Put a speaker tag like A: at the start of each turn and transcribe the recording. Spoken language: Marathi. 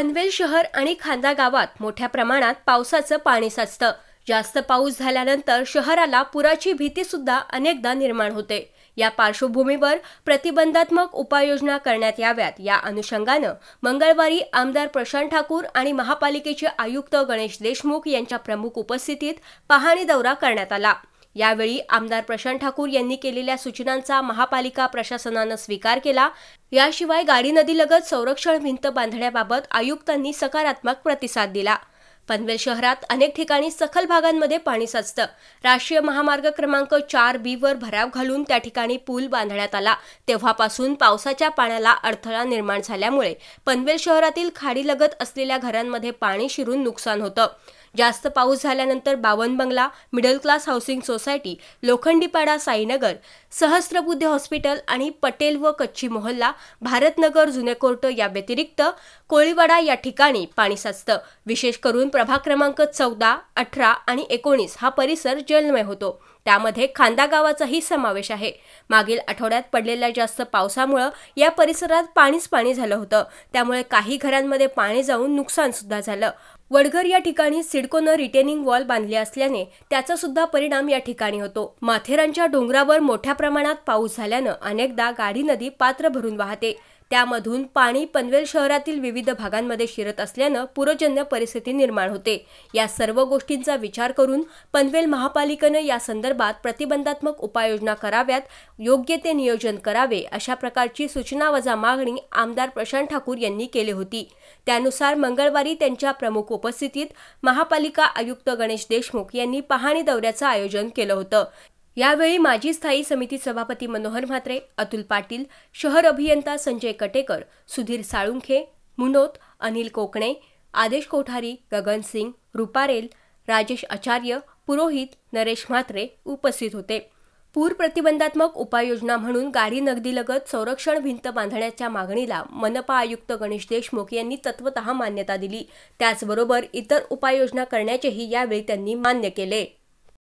A: पनवेल शहर आणि खांदा गावात मोठ्या प्रमाणात पावसाचं पाणी साचतं जास्त पाऊस झाल्यानंतर शहराला पुराची भीती सुद्धा अनेकदा निर्माण होते या पार्श्वभूमीवर प्रतिबंधात्मक उपाययोजना करण्यात याव्यात या अनुषंगानं मंगळवारी आमदार प्रशांत ठाकूर आणि महापालिकेचे आयुक्त गणेश देशमुख यांच्या प्रमुख उपस्थितीत पाहणी दौरा करण्यात आला यावेळी आमदार प्रशांत ठाकूर यांनी केलेल्या सूचनांचा महापालिका प्रशासनानं स्वीकार केला याशिवाय गाडी नदीलगत संरक्षण भिंत बांधण्याबाबत आयुक्तांनी सकारात्मक प्रतिसाद दिला पनवेल शहरात अनेक ठिकाणी सखल भागांमध्ये पाणी साचतं राष्ट्रीय महामार्ग क्रमांक चार बी वर भराव घालून त्या ठिकाणी पूल बांधण्यात आला तेव्हापासून पावसाच्या पाण्याला अडथळा निर्माण झाल्यामुळे पनवेल शहरातील खाडीलगत असलेल्या घरांमध्ये पाणी शिरून नुकसान होतं जास्त पाऊस झाल्यानंतर बावन बंगला middle class housing society Lokhandipada Sainagar Sahasrabuddhe hospital आणि पटेल व कच्ची मोहल्ला भारतनगर जुने कोर्ट या व्यतिरिक्त कोळीवाडा या ठिकाणी पाणी साचतं विशेष करून प्रभाग क्रमांक चौदा अठरा आणि एकोणीस हा परिसर जलमय होतो त्यामध्ये खांदा गावाचाही समावेश आहे मागील आठवड्यात पडलेल्या जास्त पावसामुळं या परिसरात पाणीच पाणी झालं होतं त्यामुळे काही घरांमध्ये पाणी जाऊन नुकसान सुद्धा झालं वडघर या ठिकाणी सिडकोनं रिटेनिंग वॉल बांधले असल्याने त्याचा सुद्धा परिणाम या ठिकाणी होतो माथेरानच्या डोंगरावर मोठ्या प्रमाणात पाऊस झाल्यानं अनेकदा गाढी नदी पात्र भरून वाहते त्यामधून पाणी पनवेल शहरातील विविध भागांमध्ये शिरत असल्यानं पूरजन्य परिस्थिती निर्माण होते या सर्व गोष्टींचा विचार करून पनवेल महापालिकेनं या संदर्भात प्रतिबंधात्मक उपाययोजना कराव्यात योग्य ते नियोजन करावे अशा प्रकारची सूचना वजा मागणी आमदार प्रशांत ठाकूर यांनी केली होती त्यानुसार मंगळवारी त्यांच्या प्रमुख उपस्थितीत महापालिका आयुक्त गणेश देशमुख यांनी पाहणी दौऱ्याचं आयोजन केलं होतं यावेळी माजी स्थायी समिती सभापती मनोहर म्हात्रे अतुल पाटील शहर अभियंता संजय कटेकर सुधीर साळुंखे मुनोत अनिल कोकणे आदेश कोठारी गगन सिंग रुपारेल राजेश आचार्य पुरोहित नरेश म्हात्रे उपस्थित होते पूर प्रतिबंधात्मक उपाययोजना म्हणून गाडी नगदीलगत संरक्षण भिंत बांधण्याच्या मागणीला मनपा आयुक्त गणेश देशमुख यांनी तत्वत मान्यता दिली त्याचबरोबर इतर उपाययोजना करण्याचेही यावेळी त्यांनी मान्य केले